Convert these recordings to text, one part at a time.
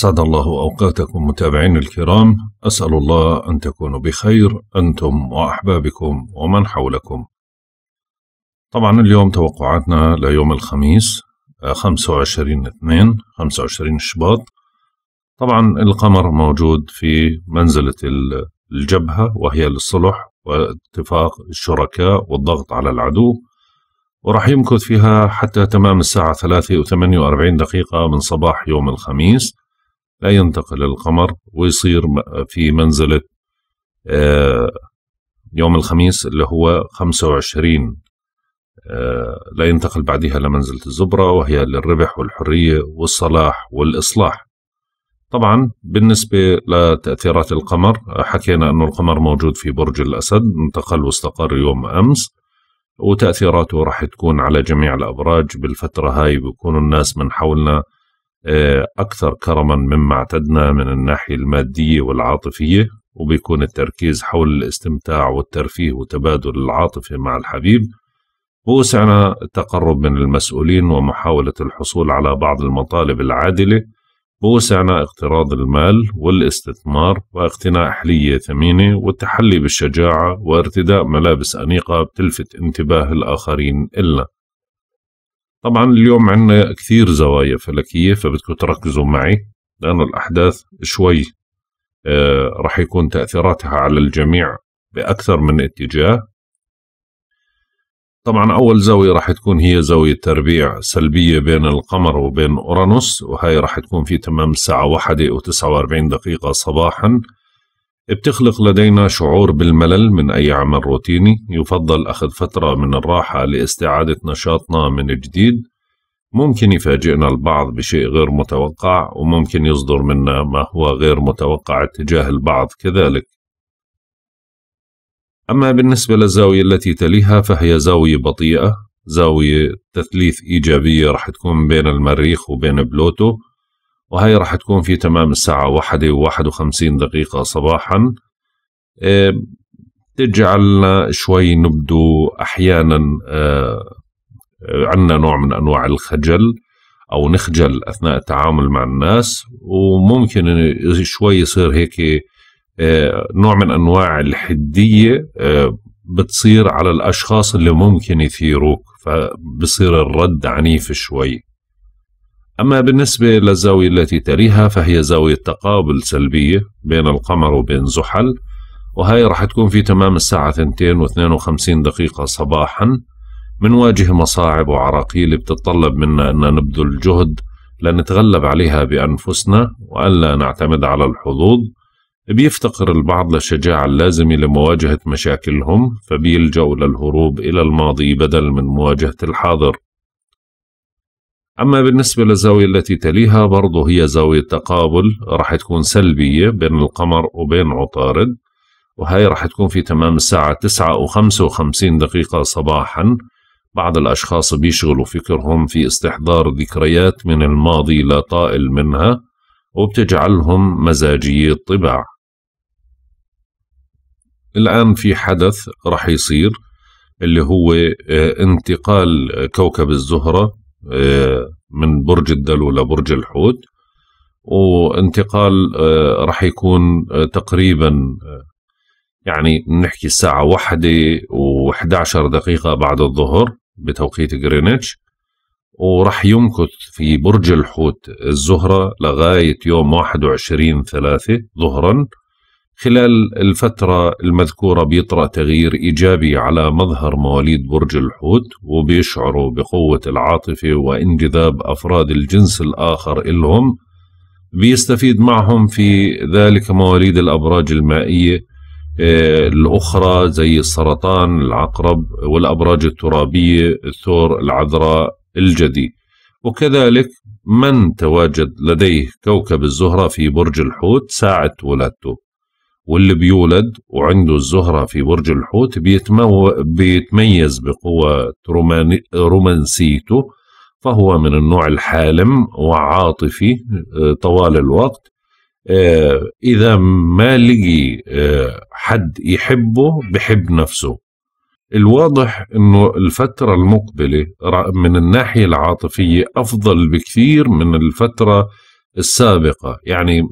أسعد الله أوقاتكم متابعين الكرام أسأل الله أن تكونوا بخير أنتم وأحبابكم ومن حولكم طبعا اليوم توقعاتنا ليوم الخميس 25 2 25 شباط طبعا القمر موجود في منزلة الجبهة وهي للصلح واتفاق الشركاء والضغط على العدو وراح يمكث فيها حتى تمام الساعة ثلاثة وثمانية وأربعين دقيقة من صباح يوم الخميس لا ينتقل القمر ويصير في منزلة آه، يوم الخميس اللي هو 25 آه، لا ينتقل بعدها لمنزلة الزبرة وهي للربح والحرية والصلاح والإصلاح طبعا بالنسبة لتأثيرات القمر حكينا أنه القمر موجود في برج الأسد انتقل واستقر يوم أمس وتأثيراته راح تكون على جميع الأبراج بالفترة هاي بيكونوا الناس من حولنا آه، أكثر كرما مما اعتدنا من الناحية المادية والعاطفية وبيكون التركيز حول الاستمتاع والترفيه وتبادل العاطفة مع الحبيب ووسعنا التقرب من المسؤولين ومحاولة الحصول على بعض المطالب العادلة ووسعنا اقتراض المال والاستثمار واقتناء حلية ثمينة والتحلي بالشجاعة وارتداء ملابس أنيقة بتلفت انتباه الآخرين إلنا طبعا اليوم عندنا كثير زوايا فلكية فبدكم تركزوا معي لأنه الأحداث شوي آه، رح يكون تأثيراتها على الجميع بأكثر من اتجاه طبعا أول زاوية رح تكون هي زاوية تربيع سلبية بين القمر وبين أورانوس وهي رح تكون في تمام الساعة وتسعة واربعين دقيقة صباحا بتخلق لدينا شعور بالملل من أي عمل روتيني يفضل أخذ فترة من الراحة لاستعادة نشاطنا من جديد ممكن يفاجئنا البعض بشيء غير متوقع وممكن يصدر منا ما هو غير متوقع اتجاه البعض كذلك أما بالنسبة للزاوية التي تليها فهي زاوية بطيئة زاوية تثليث إيجابية رح تكون بين المريخ وبين بلوتو وهي راح تكون في تمام الساعة واحدة وواحد وخمسين دقيقة صباحا إيه، تجعلنا شوي نبدو أحيانا آه، عندنا نوع من أنواع الخجل أو نخجل أثناء التعامل مع الناس وممكن شوي يصير هيك آه، نوع من أنواع الحدية آه، بتصير على الأشخاص اللي ممكن يثيروك فبصير الرد عنيف شوي أما بالنسبة للزاوية التي تليها فهي زاوية تقابل سلبية بين القمر وبين زحل وهي رح تكون في تمام الساعة 2 و52 دقيقة صباحا منواجه مصاعب وعراقيل بتتطلب منا أن نبذل جهد لنتغلب عليها بأنفسنا وألا نعتمد على الحظوظ بيفتقر البعض للشجاعة اللازمة لمواجهة مشاكلهم فبيلجأوا للهروب إلى الماضي بدل من مواجهة الحاضر أما بالنسبة للزاوية التي تليها برضه هي زاوية تقابل راح تكون سلبية بين القمر وبين عطارد وهي راح تكون في تمام الساعة تسعة وخمسة وخمسين دقيقة صباحا بعض الأشخاص بيشغلوا فكرهم في استحضار ذكريات من الماضي لا طائل منها وبتجعلهم مزاجية طباع الآن في حدث راح يصير اللي هو آه، انتقال كوكب الزهرة آه، من برج الدلو لبرج الحوت وانتقال آه، راح يكون آه، تقريبا يعني نحكي الساعة واحدة و11 دقيقة بعد الظهر بتوقيت غرينتش وراح يمكث في برج الحوت الزهرة لغاية يوم 21 ثلاثة ظهرا خلال الفترة المذكورة بيطرأ تغيير إيجابي على مظهر مواليد برج الحوت وبيشعروا بقوة العاطفة وانجذاب أفراد الجنس الآخر إلهم بيستفيد معهم في ذلك مواليد الأبراج المائية آه، الأخرى زي السرطان العقرب والأبراج الترابية الثور العذراء الجدي وكذلك من تواجد لديه كوكب الزهرة في برج الحوت ساعة ولادته واللي بيولد وعنده الزهرة في برج الحوت بيتمو... بيتميز بقوة رومانسيته فهو من النوع الحالم وعاطفي آه، طوال الوقت آه، إذا ما لقي آه، حد يحبه بحب نفسه الواضح أنه الفترة المقبلة من الناحية العاطفية أفضل بكثير من الفترة السابقة يعني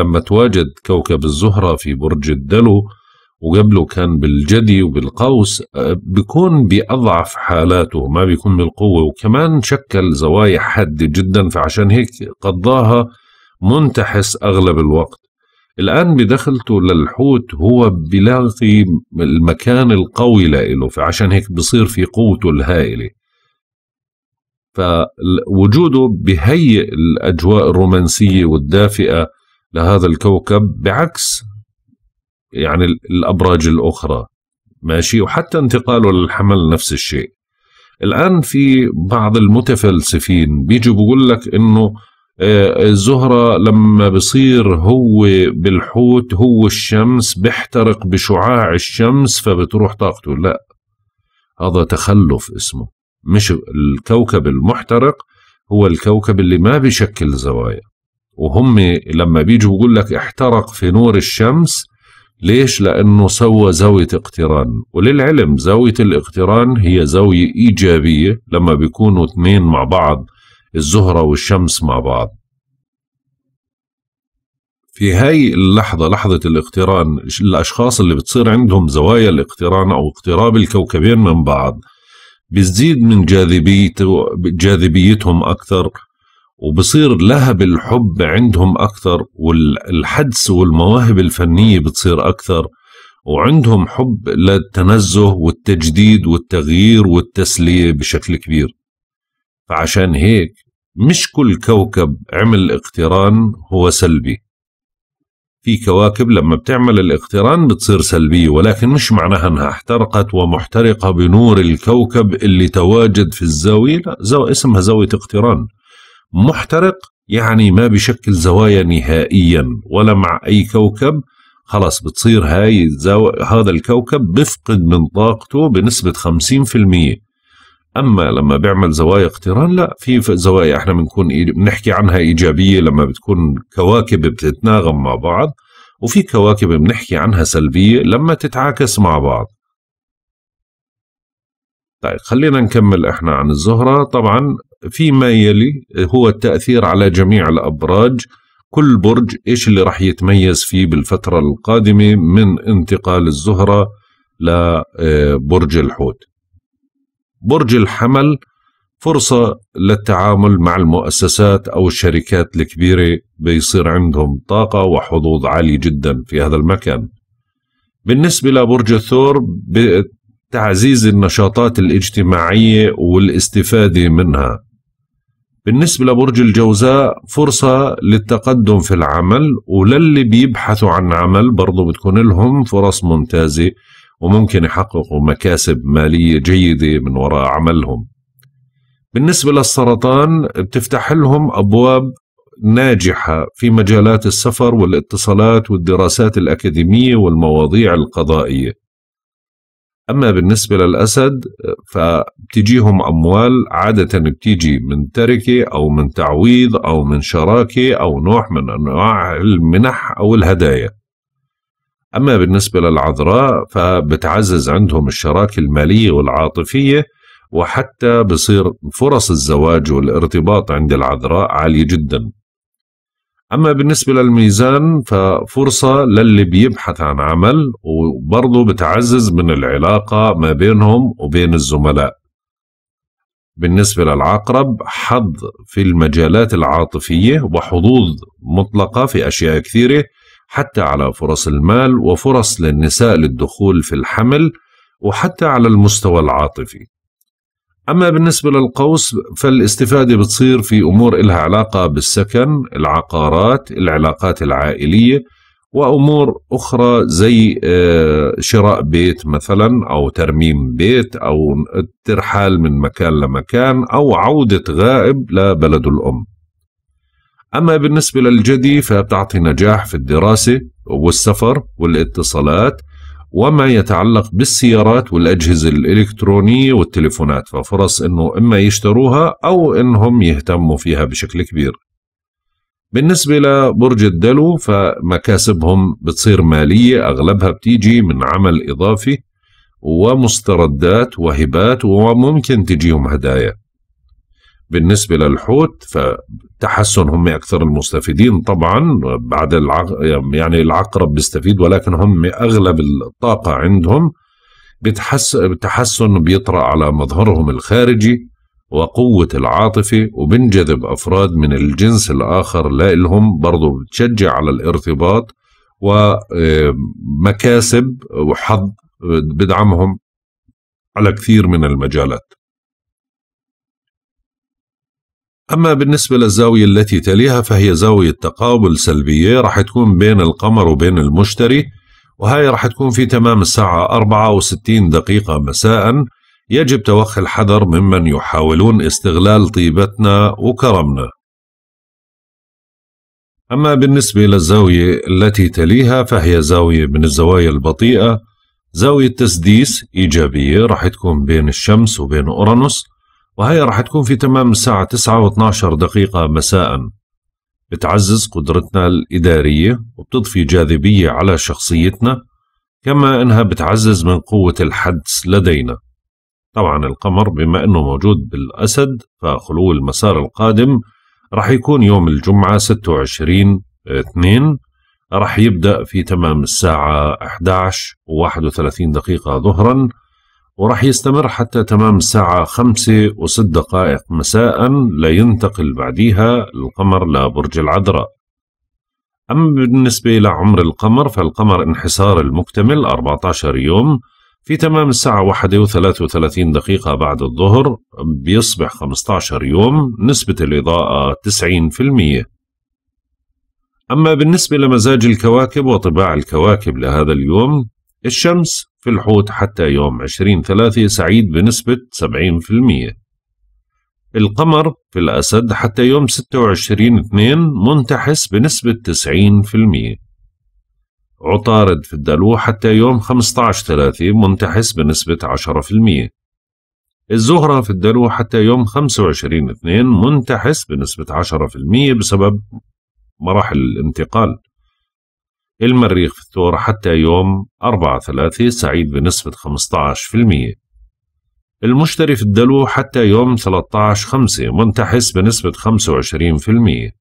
لما تواجد كوكب الزهرة في برج الدلو وقبله كان بالجدي وبالقوس آه، بيكون بأضعف حالاته ما بيكون بالقوة وكمان شكل زوايا حادة جدا فعشان هيك قضاها منتحس أغلب الوقت الآن بدخلته للحوت هو بيلاقي المكان القوي لإله فعشان هيك بصير في قوته الهائلة فوجوده بهيئ الأجواء الرومانسية نعم. والدافئة لهذا الكوكب بعكس يعني الأبراج الأخرى ماشي وحتى انتقاله للحمل نفس الشيء الآن في بعض المتفلسفين بيجوا بيقول لك إنه آه، الزهرة لما بصير هو بالحوت هو الشمس بيحترق بشعاع الشمس فبتروح طاقته لا هذا تخلف اسمه مش الكوكب المحترق هو الكوكب اللي ما بيشكل زوايا وهم لما بيجوا بيقول لك احترق في نور الشمس ليش؟ لأنه سوى زاوية اقتران وللعلم زاوية الاقتران هي زاوية إيجابية لما بيكونوا اثنين مع بعض الزهرة والشمس مع بعض في هاي اللحظة لحظة الاقتران الأشخاص اللي بتصير عندهم زوايا الاقتران أو اقتراب الكوكبين من بعض بتزيد من جاذبيته جاذبيتهم أكثر وبصير لهب الحب عندهم أكثر والحدس والمواهب الفنية بتصير أكثر وعندهم حب للتنزه والتجديد والتغيير والتسلية بشكل كبير فعشان هيك مش كل كوكب عمل اقتران هو سلبي في كواكب لما بتعمل الاقتران بتصير سلبية ولكن مش معناها انها احترقت ومحترقة بنور الكوكب اللي تواجد في الزاوية لا زو اسمها زاوية اقتران محترق يعني ما بشكل زوايا نهائيا ولا مع أي كوكب خلاص بتصير هاي هذا الكوكب بفقد من طاقته بنسبة 50% اما لما بيعمل زوايا اقتران لا في زوايا احنا بنكون بنحكي عنها ايجابيه لما بتكون كواكب بتتناغم مع بعض وفي كواكب بنحكي عنها سلبيه لما تتعاكس مع بعض طيب خلينا نكمل احنا عن الزهرة طبعا في ما يلي هو التأثير على جميع الأبراج كل برج ايش اللي راح يتميز فيه بالفترة القادمة من انتقال الزهرة لبرج آه، الحوت برج الحمل فرصة للتعامل مع المؤسسات أو الشركات الكبيرة بيصير عندهم طاقة وحظوظ عالي جدا في هذا المكان بالنسبة لبرج الثور تعزيز النشاطات الاجتماعية والاستفادة منها بالنسبة لبرج الجوزاء فرصة للتقدم في العمل وللي بيبحثوا عن عمل برضو بتكون لهم فرص ممتازة وممكن يحققوا مكاسب مالية جيدة من وراء عملهم بالنسبة للسرطان بتفتح لهم أبواب ناجحة في مجالات السفر والاتصالات والدراسات الأكاديمية والمواضيع القضائية أما بالنسبة للأسد فبتجيهم أموال عادة بتيجي من تركة أو من تعويض أو من شراكة أو نوع من أنواع المنح أو الهدايا أما بالنسبة للعذراء فبتعزز عندهم الشراكة المالية والعاطفية وحتى بصير فرص الزواج والارتباط عند العذراء عالية جدا أما بالنسبة للميزان ففرصة للي بيبحث عن عمل وبرضه بتعزز من العلاقة ما بينهم وبين الزملاء بالنسبة للعقرب حظ في المجالات العاطفية وحظوظ مطلقة في أشياء كثيرة حتى على فرص المال وفرص للنساء للدخول في الحمل وحتى على المستوى العاطفي أما بالنسبة للقوس فالاستفادة بتصير في أمور إلها علاقة بالسكن العقارات العلاقات العائلية وأمور أخرى زي آه، شراء بيت مثلا أو ترميم بيت أو الترحال من مكان لمكان أو عودة غائب لبلد الأم أما بالنسبة للجدي فبتعطي نجاح في الدراسة والسفر والاتصالات وما يتعلق بالسيارات والأجهزة الإلكترونية والتليفونات ففرص أنه إما يشتروها أو أنهم يهتموا فيها بشكل كبير بالنسبة لبرج الدلو فمكاسبهم بتصير مالية أغلبها بتيجي من عمل إضافي ومستردات وهبات وممكن تجيهم هدايا بالنسبة للحوت فتحسن هم أكثر المستفيدين طبعا بعد العق... يعني العقرب بيستفيد ولكن هم أغلب الطاقة عندهم بتحس... بتحسن بيطرأ على مظهرهم الخارجي وقوة العاطفة وبنجذب أفراد من الجنس الآخر لإلهم برضو بتشجع على الارتباط ومكاسب آه، وحظ بدعمهم على كثير من المجالات أما بالنسبة للزاوية التي تليها فهي زاوية تقابل سلبية راح تكون بين القمر وبين المشتري وهي راح تكون في تمام الساعة 64 دقيقة مساء يجب توخي الحذر ممن يحاولون استغلال طيبتنا وكرمنا أما بالنسبة للزاوية التي تليها فهي زاوية من الزوايا البطيئة زاوية تسديس إيجابية راح تكون بين الشمس وبين أورانوس وهي راح تكون في تمام الساعة تسعة و دقيقة مساء بتعزز قدرتنا الإدارية وبتضفي جاذبية على شخصيتنا كما أنها بتعزز من قوة الحدس لدينا طبعا القمر بما أنه موجود بالأسد فخلو المسار القادم راح يكون يوم الجمعة 26 2 راح يبدأ في تمام الساعة 11 و31 دقيقة ظهرا وراح يستمر حتى تمام الساعة خمسة وست دقائق مساء لينتقل بعديها القمر لبرج العذراء أما بالنسبة لعمر القمر فالقمر انحسار المكتمل 14 يوم في تمام الساعة واحدة وثلاثة وثلاثين دقيقة بعد الظهر بيصبح 15 يوم نسبة الإضاءة 90% أما بالنسبة لمزاج الكواكب وطباع الكواكب لهذا اليوم الشمس في الحوت حتى يوم 20 ثلاثة سعيد بنسبة 70% القمر في الأسد حتى يوم 26 2 منتحس بنسبة 90% عطارد في الدلو حتى يوم 15 3 منتحس بنسبة 10% الزهرة في الدلو حتى يوم 25 2 منتحس بنسبة 10% بسبب مراحل الانتقال المريخ في الثور حتى يوم 4 3 سعيد بنسبة 15% المشتري في الدلو حتى يوم 13 5 منتحس بنسبة 25%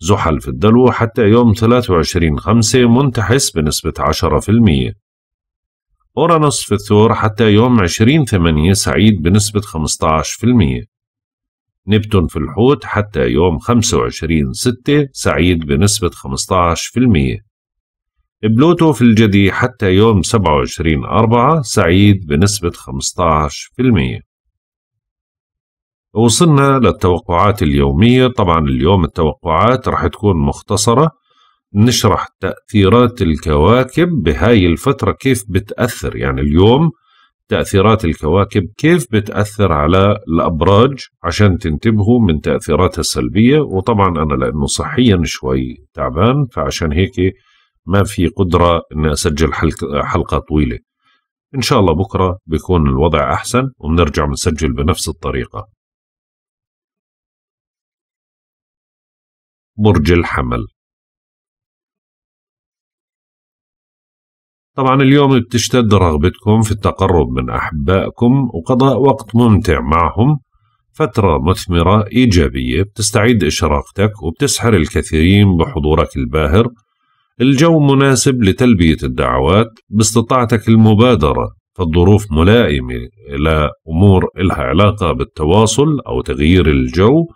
زحل في الدلو حتى يوم 23 5 منتحس بنسبة 10% أورانوس في الثور حتى يوم 20 8 سعيد بنسبة 15% نبتون في الحوت حتى يوم 25 6 سعيد بنسبة 15% بلوتو في الجدي حتى يوم 27 أربعة سعيد بنسبة 15% وصلنا للتوقعات اليومية طبعا اليوم التوقعات رح تكون مختصرة نشرح تأثيرات الكواكب بهاي الفترة كيف بتأثر يعني اليوم تأثيرات الكواكب كيف بتأثر على الأبراج عشان تنتبهوا من تأثيراتها السلبية وطبعا أنا لأنه صحيا شوي تعبان فعشان هيك ما في قدرة أن أسجل حلقة, حلقة طويلة إن شاء الله بكرة بيكون الوضع أحسن وبنرجع بنسجل بنفس الطريقة برج الحمل طبعا اليوم بتشتد رغبتكم في التقرب من أحبائكم وقضاء وقت ممتع معهم فترة مثمرة إيجابية بتستعيد إشراقتك وبتسحر الكثيرين بحضورك الباهر الجو مناسب لتلبية الدعوات باستطاعتك المبادرة فالظروف ملائمة إلى أمور إلها علاقة بالتواصل أو تغيير الجو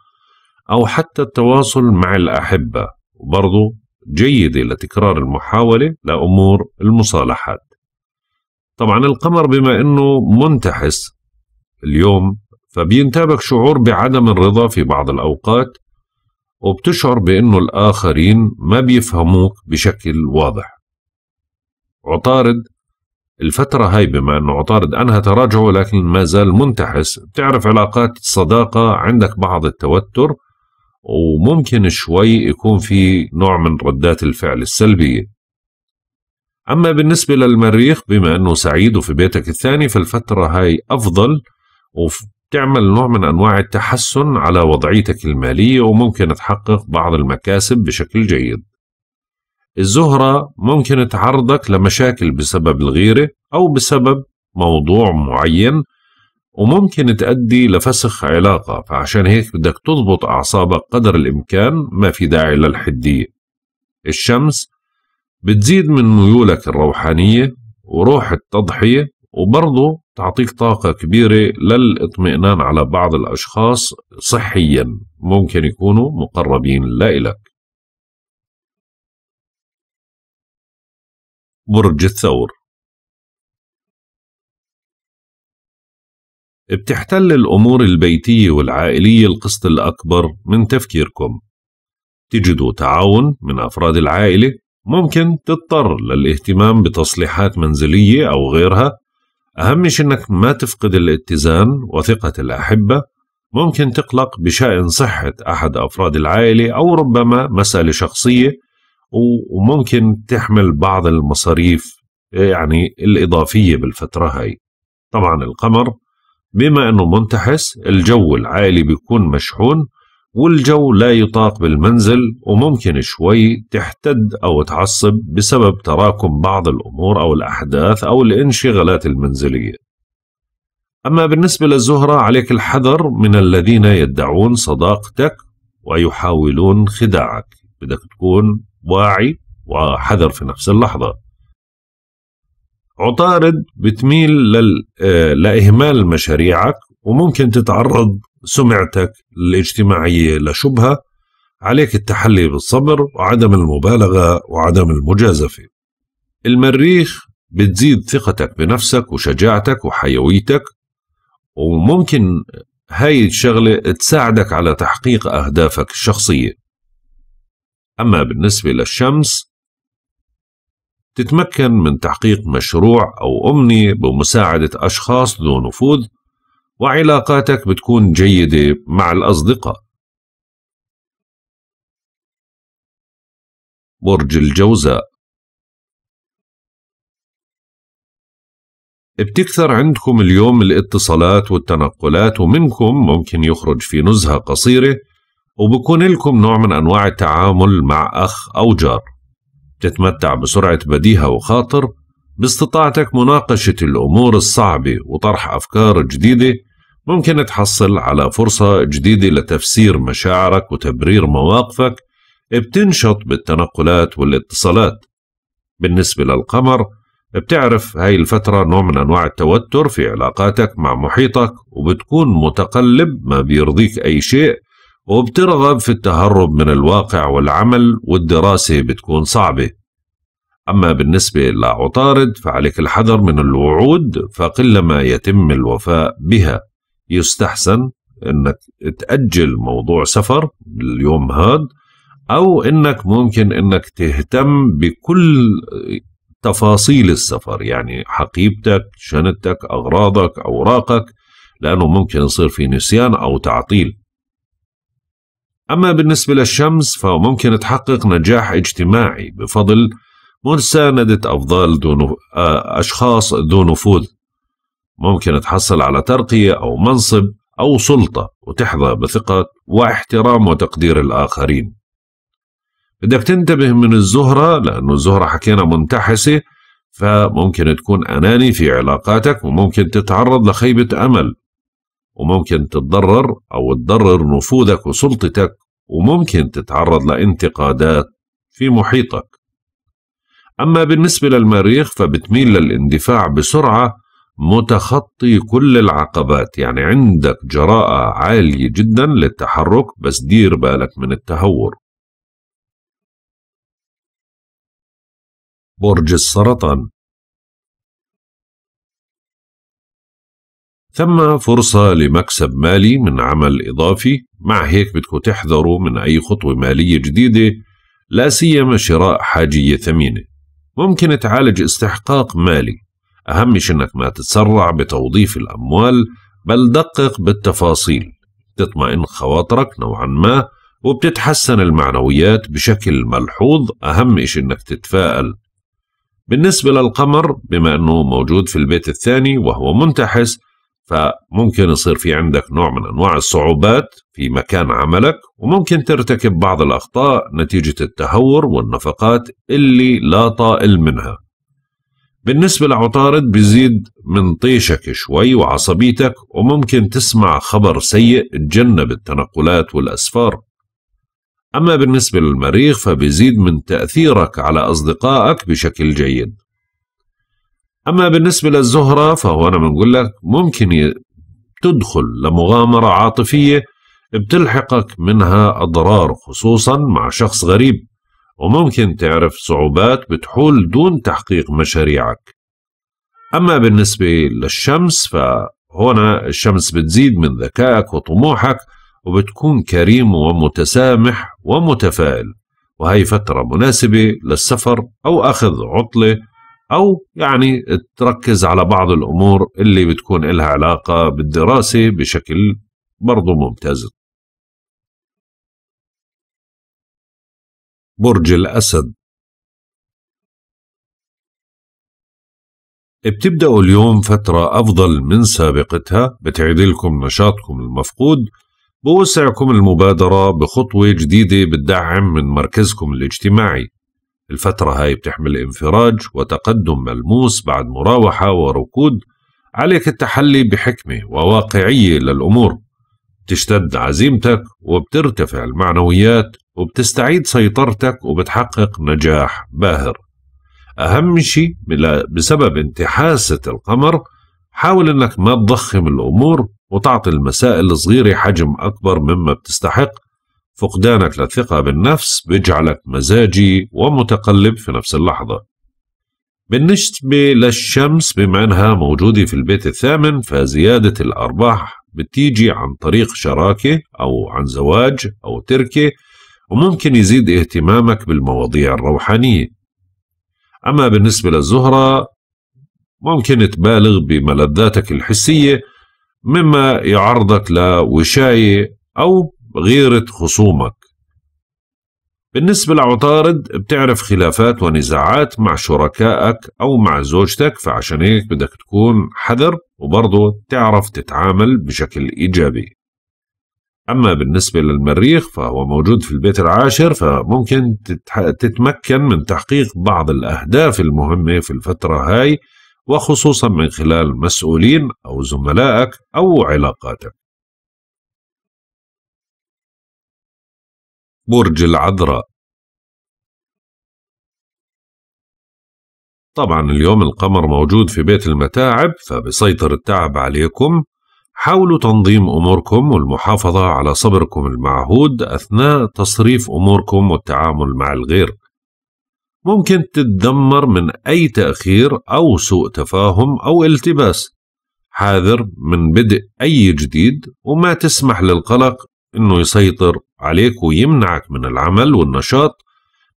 أو حتى التواصل مع الأحبة وبرضو جيدة لتكرار المحاولة لأمور المصالحات طبعا القمر بما أنه منتحس اليوم فبينتابك شعور بعدم الرضا في بعض الأوقات وبتشعر بأنه الآخرين ما بيفهموك بشكل واضح عطارد الفترة هاي بما أنه عطارد أنهى تراجعه لكن ما زال منتحس بتعرف علاقات الصداقة عندك بعض التوتر وممكن شوي يكون في نوع من ردات الفعل السلبية أما بالنسبة للمريخ بما أنه سعيد وفي بيتك الثاني فالفترة هاي أفضل تعمل نوع من أنواع التحسن على وضعيتك المالية وممكن تحقق بعض المكاسب بشكل جيد الزهرة ممكن تعرضك لمشاكل بسبب الغيرة أو بسبب موضوع معين وممكن تؤدي لفسخ علاقة فعشان هيك بدك تضبط أعصابك قدر الإمكان ما في داعي للحدية الشمس بتزيد من ميولك الروحانية وروح التضحية وبرضه تعطيك طاقة كبيرة للاطمئنان على بعض الأشخاص صحيا ممكن يكونوا مقربين لإلك برج الثور بتحتل الأمور البيتية والعائلية القسط الأكبر من تفكيركم تجدوا تعاون من أفراد العائلة ممكن تضطر للاهتمام بتصليحات منزلية أو غيرها أهم شيء إنك ما تفقد الاتزان وثقة الأحبة ممكن تقلق بشأن صحة أحد أفراد العائلة أو ربما مسألة شخصية وممكن تحمل بعض المصاريف يعني الإضافية بالفترة هاي طبعا القمر بما أنه منتحس الجو العائلي بيكون مشحون والجو لا يطاق بالمنزل وممكن شوي تحتد أو تعصب بسبب تراكم بعض الأمور أو الأحداث أو الانشغالات المنزلية أما بالنسبة للزهرة عليك الحذر من الذين يدعون صداقتك ويحاولون خداعك بدك تكون واعي وحذر في نفس اللحظة عطارد بتميل آه، لإهمال مشاريعك وممكن تتعرض سمعتك الاجتماعية لشبهة عليك التحلي بالصبر وعدم المبالغة وعدم المجازفة المريخ بتزيد ثقتك بنفسك وشجاعتك وحيويتك وممكن هاي الشغلة تساعدك على تحقيق أهدافك الشخصية أما بالنسبة للشمس تتمكن من تحقيق مشروع أو أمنية بمساعدة أشخاص ذو نفوذ وعلاقاتك بتكون جيدة مع الأصدقاء برج الجوزاء بتكثر عندكم اليوم الاتصالات والتنقلات ومنكم ممكن يخرج في نزهة قصيرة وبكون لكم نوع من أنواع التعامل مع أخ أو جار بتتمتع بسرعة بديهة وخاطر باستطاعتك مناقشة الأمور الصعبة وطرح أفكار جديدة ممكن تحصل على فرصة جديدة لتفسير مشاعرك وتبرير مواقفك بتنشط بالتنقلات والاتصالات بالنسبة للقمر بتعرف هاي الفترة نوع من أنواع التوتر في علاقاتك مع محيطك وبتكون متقلب ما بيرضيك أي شيء وبترغب في التهرب من الواقع والعمل والدراسة بتكون صعبة أما بالنسبة لعطارد فعليك الحذر من الوعود فقلما يتم الوفاء بها يستحسن انك تاجل موضوع سفر اليوم هاد او انك ممكن انك تهتم بكل تفاصيل السفر يعني حقيبتك شنطتك اغراضك اوراقك لانه ممكن يصير في نسيان او تعطيل اما بالنسبه للشمس فممكن تحقق نجاح اجتماعي بفضل مساندة أفضل دون آه، أشخاص ذو نفوذ ممكن تحصل على ترقية أو منصب أو سلطة وتحظى بثقة واحترام وتقدير الآخرين بدك تنتبه من الزهرة لأنه الزهرة حكينا منتحسة فممكن تكون أناني في علاقاتك وممكن تتعرض لخيبة أمل وممكن تتضرر أو تضرر نفوذك وسلطتك وممكن تتعرض لانتقادات في محيطك أما بالنسبة للمريخ فبتميل للاندفاع بسرعة متخطي كل العقبات يعني عندك جراءة عالية جدا للتحرك بس دير بالك من التهور برج السرطان ثم فرصة لمكسب مالي من عمل إضافي مع هيك بدكم تحذروا من أي خطوة مالية جديدة لا سيما شراء حاجية ثمينة ممكن تعالج استحقاق مالي أهم شيء إنك ما تتسرع بتوظيف الأموال بل دقق بالتفاصيل تطمئن خواطرك نوعا ما وبتتحسن المعنويات بشكل ملحوظ أهم شيء إنك تتفائل بالنسبة للقمر بما أنه موجود في البيت الثاني وهو منتحس فممكن يصير في عندك نوع من أنواع الصعوبات في مكان عملك وممكن ترتكب بعض الأخطاء نتيجة التهور والنفقات اللي لا طائل منها بالنسبة لعطارد بيزيد من طيشك شوي وعصبيتك وممكن تسمع خبر سيء تجنب التنقلات والأسفار أما بالنسبة للمريخ فبيزيد من تأثيرك على أصدقائك بشكل جيد أما بالنسبة للزهرة فهو أنا بنقول لك ممكن تدخل لمغامرة عاطفية بتلحقك منها أضرار خصوصا مع شخص غريب وممكن تعرف صعوبات بتحول دون تحقيق مشاريعك أما بالنسبة للشمس فهنا الشمس بتزيد من ذكائك وطموحك وبتكون كريم ومتسامح ومتفائل وهي فترة مناسبة للسفر أو أخذ عطلة أو يعني تركز على بعض الأمور اللي بتكون إلها علاقة بالدراسة بشكل برضو ممتاز برج الأسد بتبدأوا اليوم فترة أفضل من سابقتها لكم نشاطكم المفقود بوسعكم المبادرة بخطوة جديدة بتدعم من مركزكم الاجتماعي الفترة هاي بتحمل انفراج وتقدم ملموس بعد مراوحة وركود عليك التحلي بحكمة وواقعية للأمور تشتد عزيمتك وبترتفع المعنويات وبتستعيد سيطرتك وبتحقق نجاح باهر أهم شيء بسبب انتحاسة القمر حاول أنك ما تضخم الأمور وتعطي المسائل الصغيرة حجم أكبر مما بتستحق فقدانك للثقة بالنفس بيجعلك مزاجي ومتقلب في نفس اللحظة بالنسبة للشمس بما أنها موجودة في البيت الثامن فزيادة الأرباح بتيجي عن طريق شراكة أو عن زواج أو تركة وممكن يزيد اهتمامك بالمواضيع الروحانية أما بالنسبة للزهرة ممكن تبالغ بملذاتك الحسية مما يعرضك لوشاية أو غيرة خصومك بالنسبة لعطارد بتعرف خلافات ونزاعات مع شركائك أو مع زوجتك فعشان هيك بدك تكون حذر وبرضه تعرف تتعامل بشكل إيجابي أما بالنسبة للمريخ فهو موجود في البيت العاشر فممكن تتمكن من تحقيق بعض الأهداف المهمة في الفترة هاي وخصوصا من خلال مسؤولين أو زملائك أو علاقاتك برج العذراء طبعا اليوم القمر موجود في بيت المتاعب فبسيطر التعب عليكم حاولوا تنظيم أموركم والمحافظة على صبركم المعهود أثناء تصريف أموركم والتعامل مع الغير ممكن تتدمر من أي تأخير أو سوء تفاهم أو التباس حاذر من بدء أي جديد وما تسمح للقلق أنه يسيطر عليك ويمنعك من العمل والنشاط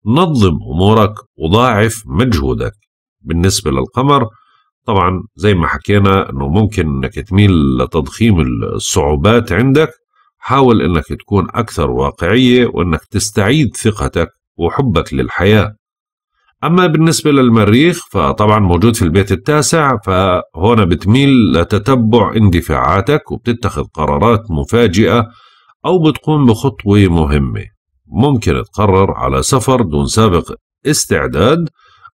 نظم أمورك وضاعف مجهودك بالنسبة للقمر طبعا زي ما حكينا انه ممكن انك تميل لتضخيم الصعوبات عندك حاول انك تكون اكثر واقعيه وانك تستعيد ثقتك وحبك للحياه اما بالنسبه للمريخ فطبعا موجود في البيت التاسع فهنا بتميل لتتبع اندفاعاتك وبتتخذ قرارات مفاجئه او بتقوم بخطوه مهمه ممكن تقرر على سفر دون سابق استعداد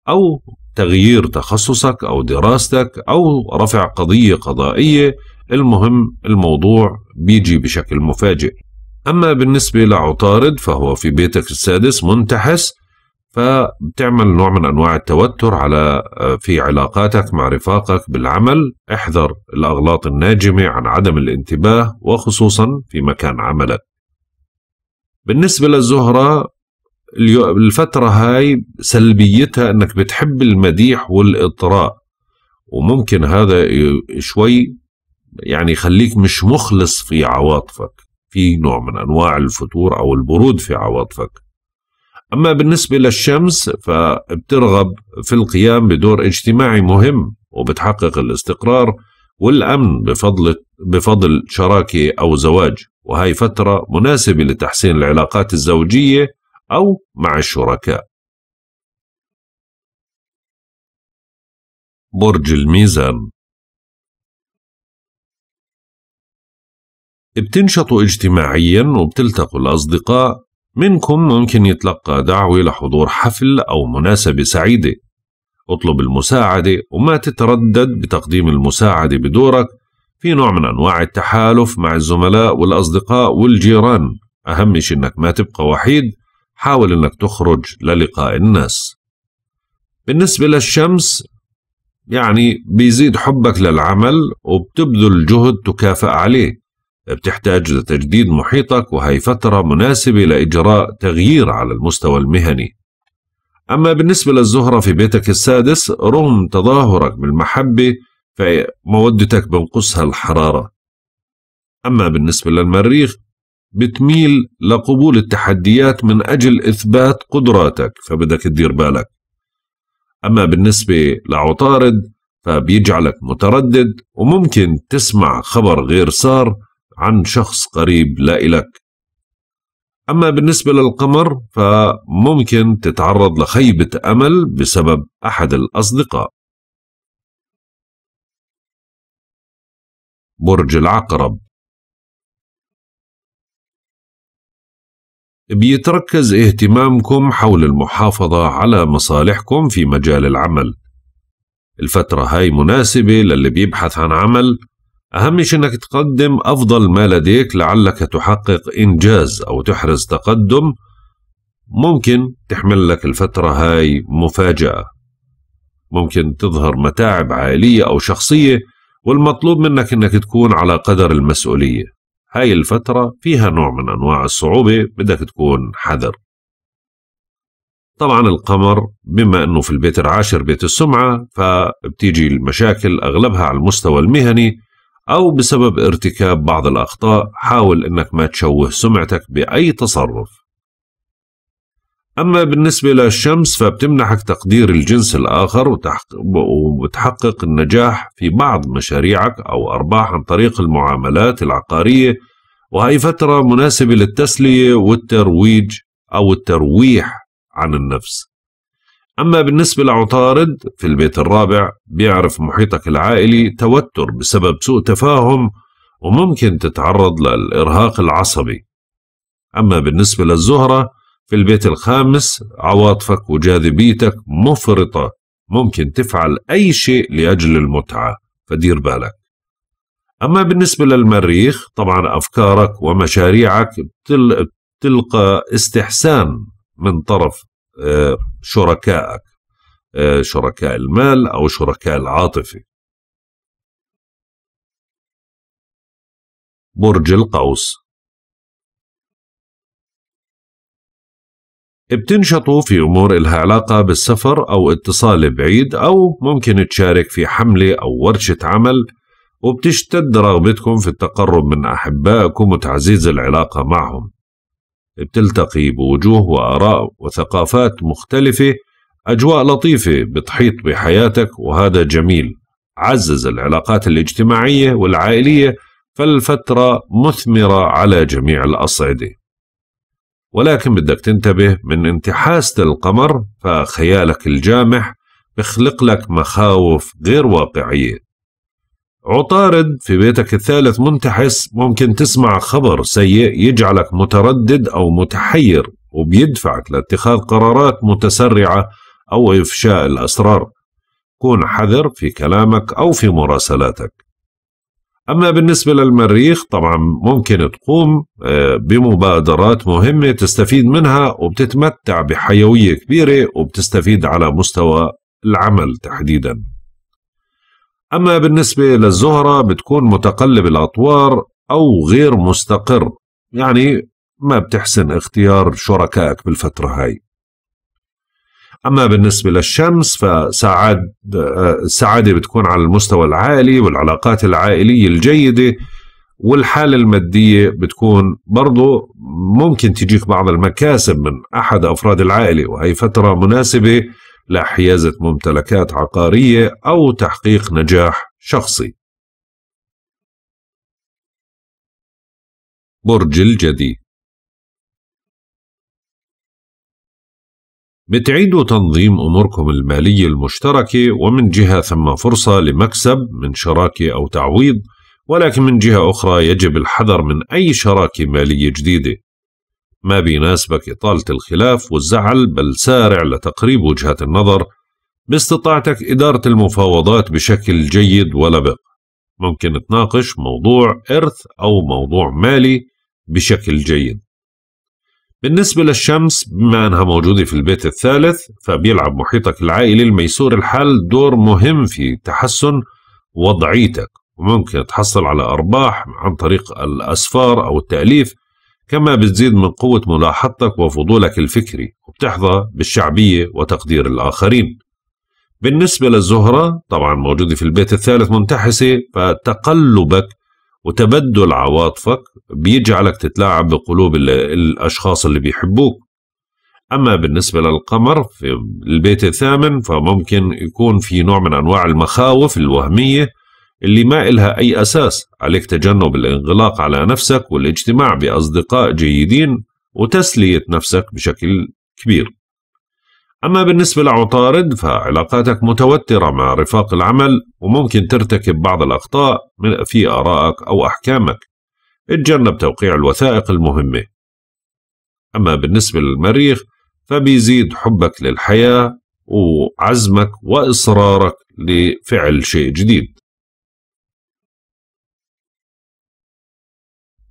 أو تغيير تخصصك أو دراستك أو رفع قضية قضائية المهم الموضوع بيجي بشكل مفاجئ أما بالنسبة لعطارد فهو في بيتك السادس منتحس فبتعمل نوع من أنواع التوتر على آه، في علاقاتك مع رفاقك بالعمل احذر الأغلاط الناجمة عن عدم الانتباه وخصوصا في مكان عملك بالنسبة للزهرة الفترة هاي سلبيتها أنك بتحب المديح والإطراء وممكن هذا شوي يعني يخليك مش مخلص في عواطفك في نوع من أنواع الفتور أو البرود في عواطفك أما بالنسبة للشمس فبترغب في القيام بدور اجتماعي مهم وبتحقق الاستقرار والأمن بفضل, بفضل شراكة أو زواج وهي فترة مناسبة لتحسين العلاقات الزوجية أو مع الشركاء. برج الميزان بتنشطوا اجتماعيا وبتلتقوا الأصدقاء منكم ممكن يتلقى دعوة لحضور حفل أو مناسبة سعيدة اطلب المساعدة وما تتردد بتقديم المساعدة بدورك في نوع من أنواع التحالف مع الزملاء والأصدقاء والجيران أهم شيء أنك ما تبقى وحيد حاول إنك تخرج للقاء الناس بالنسبة للشمس يعني بيزيد حبك للعمل وبتبذل جهد تكافأ عليه بتحتاج لتجديد محيطك وهي فترة مناسبة لإجراء تغيير على المستوى المهني أما بالنسبة للزهرة في بيتك السادس رغم تظاهرك بالمحبة فمودتك بنقصها الحرارة أما بالنسبة للمريخ بتميل لقبول التحديات من أجل إثبات قدراتك فبدك تدير بالك أما بالنسبة لعطارد فبيجعلك متردد وممكن تسمع خبر غير سار عن شخص قريب لا إلك أما بالنسبة للقمر فممكن تتعرض لخيبة أمل بسبب أحد الأصدقاء برج العقرب بيتركز اهتمامكم حول المحافظة على مصالحكم في مجال العمل الفترة هاي مناسبة للي بيبحث عن عمل أهم شيء أنك تقدم أفضل ما لديك لعلك تحقق إنجاز أو تحرز تقدم ممكن تحمل لك الفترة هاي مفاجأة ممكن تظهر متاعب عائلية أو شخصية والمطلوب منك أنك تكون على قدر المسؤولية هاي الفترة فيها نوع من أنواع الصعوبة بدك تكون حذر طبعا القمر بما أنه في البيت العاشر بيت السمعة فبتيجي المشاكل أغلبها على المستوى المهني أو بسبب ارتكاب بعض الأخطاء حاول أنك ما تشوه سمعتك بأي تصرف أما بالنسبة للشمس فبتمنحك تقدير الجنس الآخر وتحقق النجاح في بعض مشاريعك أو أرباح عن طريق المعاملات العقارية وهي فترة مناسبة للتسلية والترويج أو الترويح عن النفس أما بالنسبة لعطارد في البيت الرابع بيعرف محيطك العائلي توتر بسبب سوء تفاهم وممكن تتعرض للإرهاق العصبي أما بالنسبة للزهرة في البيت الخامس عواطفك وجاذبيتك مفرطة ممكن تفعل أي شيء لأجل المتعة فدير بالك أما بالنسبة للمريخ طبعا أفكارك ومشاريعك تلقى استحسان من طرف آه، شركائك آه، شركاء المال أو شركاء العاطفة برج القوس بتنشطوا في أمور إلها علاقة بالسفر أو اتصال بعيد أو ممكن تشارك في حملة أو ورشة عمل وبتشتد رغبتكم في التقرب من أحبائكم وتعزيز العلاقة معهم بتلتقي بوجوه وآراء وثقافات مختلفة أجواء لطيفة بتحيط بحياتك وهذا جميل عزز العلاقات الاجتماعية والعائلية فالفترة مثمرة على جميع الأصعدة ولكن بدك تنتبه من انتحاسة القمر فخيالك الجامح بخلق لك مخاوف غير واقعية عطارد في بيتك الثالث منتحس ممكن تسمع خبر سيء يجعلك متردد أو متحير وبيدفعك لاتخاذ قرارات متسرعة أو إفشاء الأسرار كون حذر في كلامك أو في مراسلاتك أما بالنسبة للمريخ طبعا ممكن تقوم آه، بمبادرات مهمة تستفيد منها وبتتمتع بحيوية كبيرة وبتستفيد على مستوى العمل تحديدا أما بالنسبة للزهرة بتكون متقلب الأطوار أو غير مستقر يعني ما بتحسن اختيار شركائك بالفترة هاي أما بالنسبة للشمس فسعاد السعادة بتكون على المستوى العائلي والعلاقات العائلية الجيدة والحالة المادية بتكون برضه ممكن تجيك بعض المكاسب من أحد أفراد العائلة وهي فترة مناسبة لحيازة ممتلكات عقارية أو تحقيق نجاح شخصي برج الجدي بتعيدوا تنظيم أموركم المالية المشتركة ومن جهة ثم فرصة لمكسب من شراكة أو تعويض ولكن من جهة أخرى يجب الحذر من أي شراكة مالية جديدة ما بيناسبك إطالة الخلاف والزعل بل سارع لتقريب وجهات النظر باستطاعتك إدارة المفاوضات بشكل جيد ولبق ممكن تناقش موضوع إرث أو موضوع مالي بشكل جيد بالنسبة للشمس بما أنها موجودة في البيت الثالث فبيلعب محيطك العائلي الميسور الحال دور مهم في تحسن وضعيتك وممكن تحصل على أرباح عن طريق الأسفار أو التأليف كما بتزيد من قوة ملاحظتك وفضولك الفكري وبتحظى بالشعبية وتقدير الآخرين بالنسبة للزهرة طبعا موجودة في البيت الثالث منتحسة فتقلبك وتبدل عواطفك بيجعلك تتلاعب بقلوب الاشخاص اللي بيحبوك اما بالنسبه للقمر في البيت الثامن فممكن يكون في نوع من انواع المخاوف الوهميه اللي ما إلها أي أساس عليك تجنب الانغلاق على نفسك والاجتماع بأصدقاء جيدين وتسلية نفسك بشكل كبير أما بالنسبة لعطارد فعلاقاتك متوترة مع رفاق العمل وممكن ترتكب بعض الأخطاء في آرائك أو أحكامك اتجنب توقيع الوثائق المهمة أما بالنسبة للمريخ فبيزيد حبك للحياة وعزمك وإصرارك لفعل شيء جديد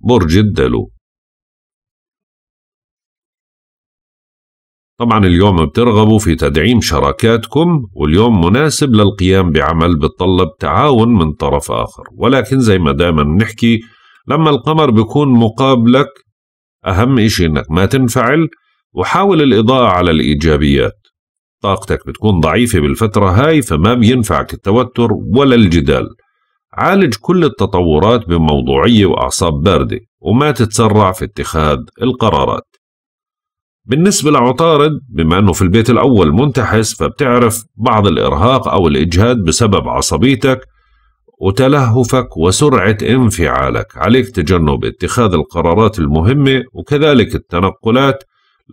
برج الدلو طبعا اليوم بترغبوا في تدعيم شراكاتكم واليوم مناسب للقيام بعمل بتطلب تعاون من طرف آخر ولكن زي ما دائما بنحكي لما القمر بيكون مقابلك أهم إشي إنك ما تنفعل وحاول الإضاءة على الإيجابيات طاقتك بتكون ضعيفة بالفترة هاي فما بينفعك التوتر ولا الجدال عالج كل التطورات بموضوعية وأعصاب باردة وما تتسرع في اتخاذ القرارات بالنسبة لعطارد بما أنه في البيت الأول منتحس فبتعرف بعض الإرهاق أو الإجهاد بسبب عصبيتك وتلهفك وسرعة انفعالك عليك تجنب اتخاذ القرارات المهمة وكذلك التنقلات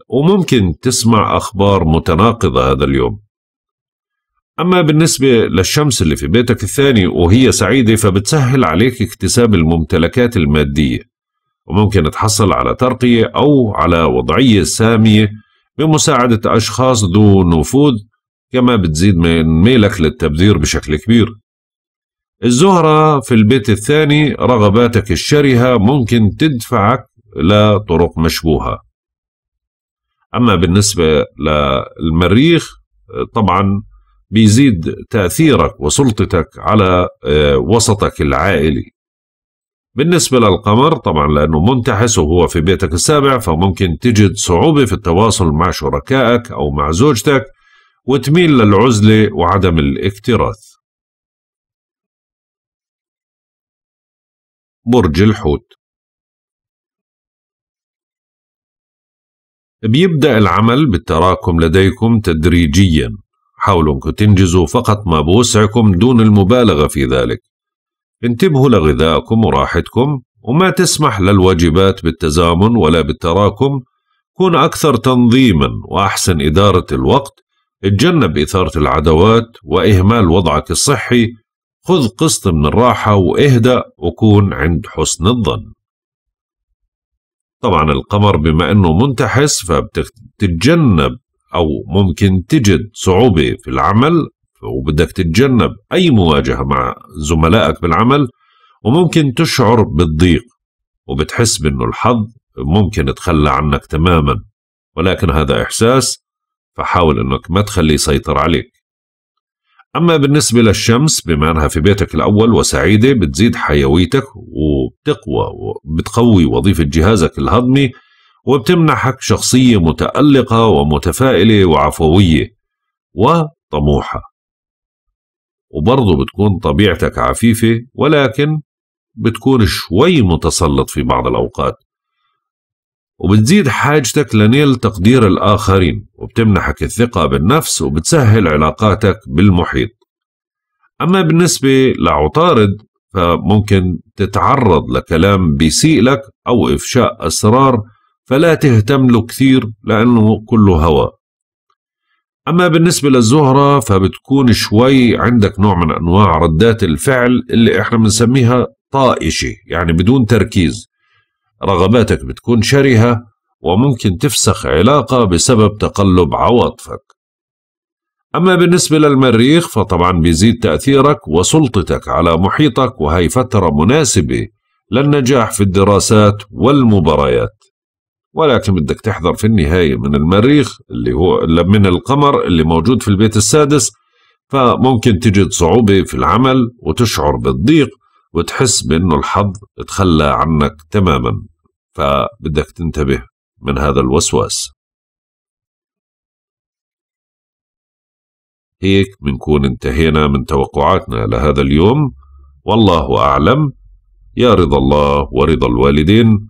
وممكن تسمع أخبار متناقضة هذا اليوم أما بالنسبة للشمس اللي في بيتك الثاني وهي سعيدة فبتسهل عليك اكتساب الممتلكات المادية وممكن تحصل على ترقية أو على وضعية سامية بمساعدة أشخاص ذو نفوذ كما بتزيد من ميلك للتبذير بشكل كبير الزهرة في البيت الثاني رغباتك الشرهة ممكن تدفعك لطرق مشبوهة أما بالنسبة للمريخ طبعا بيزيد تأثيرك وسلطتك على آه، وسطك العائلي بالنسبة للقمر طبعا لأنه منتحس وهو في بيتك السابع فممكن تجد صعوبة في التواصل مع شركائك أو مع زوجتك وتميل للعزلة وعدم الاكتراث برج الحوت بيبدأ العمل بالتراكم لديكم تدريجيا حاولوا أنكم تنجزوا فقط ما بوسعكم دون المبالغة في ذلك انتبهوا لغذائكم وراحتكم وما تسمح للواجبات بالتزامن ولا بالتراكم كون أكثر تنظيما وأحسن إدارة الوقت اتجنب إثارة العدوات وإهمال وضعك الصحي خذ قسط من الراحة واهدأ وكون عند حسن الظن طبعا القمر بما أنه منتحس فبتتجنب أو ممكن تجد صعوبة في العمل وبدك تتجنب أي مواجهة مع زملائك بالعمل وممكن تشعر بالضيق وبتحس بأنه الحظ ممكن تخلى عنك تماما ولكن هذا إحساس فحاول أنك ما تخليه يسيطر عليك أما بالنسبة للشمس بما أنها في بيتك الأول وسعيدة بتزيد حيويتك وبتقوى وبتقوي وظيفة جهازك الهضمي وبتمنحك شخصية متألقة ومتفائلة وعفوية وطموحة وبرضه بتكون طبيعتك عفيفة ولكن بتكون شوي متسلط في بعض الأوقات وبتزيد حاجتك لنيل تقدير الآخرين وبتمنحك الثقة بالنفس وبتسهل علاقاتك بالمحيط أما بالنسبة لعطارد فممكن تتعرض لكلام بيسيء لك أو إفشاء أسرار فلا تهتم له كثير لأنه كله هوى أما بالنسبة للزهرة فبتكون شوي عندك نوع من أنواع ردات الفعل اللي إحنا بنسميها طائشة يعني بدون تركيز رغباتك بتكون شرهة وممكن تفسخ علاقة بسبب تقلب عواطفك أما بالنسبة للمريخ فطبعا بيزيد تأثيرك وسلطتك على محيطك وهي فترة مناسبة للنجاح في الدراسات والمباريات ولكن بدك تحذر في النهاية من المريخ اللي هو من القمر اللي موجود في البيت السادس فممكن تجد صعوبة في العمل وتشعر بالضيق وتحس بأنه الحظ تخلى عنك تماما فبدك تنتبه من هذا الوسواس هيك بنكون انتهينا من توقعاتنا لهذا اليوم والله أعلم يا رضا الله ورضا الوالدين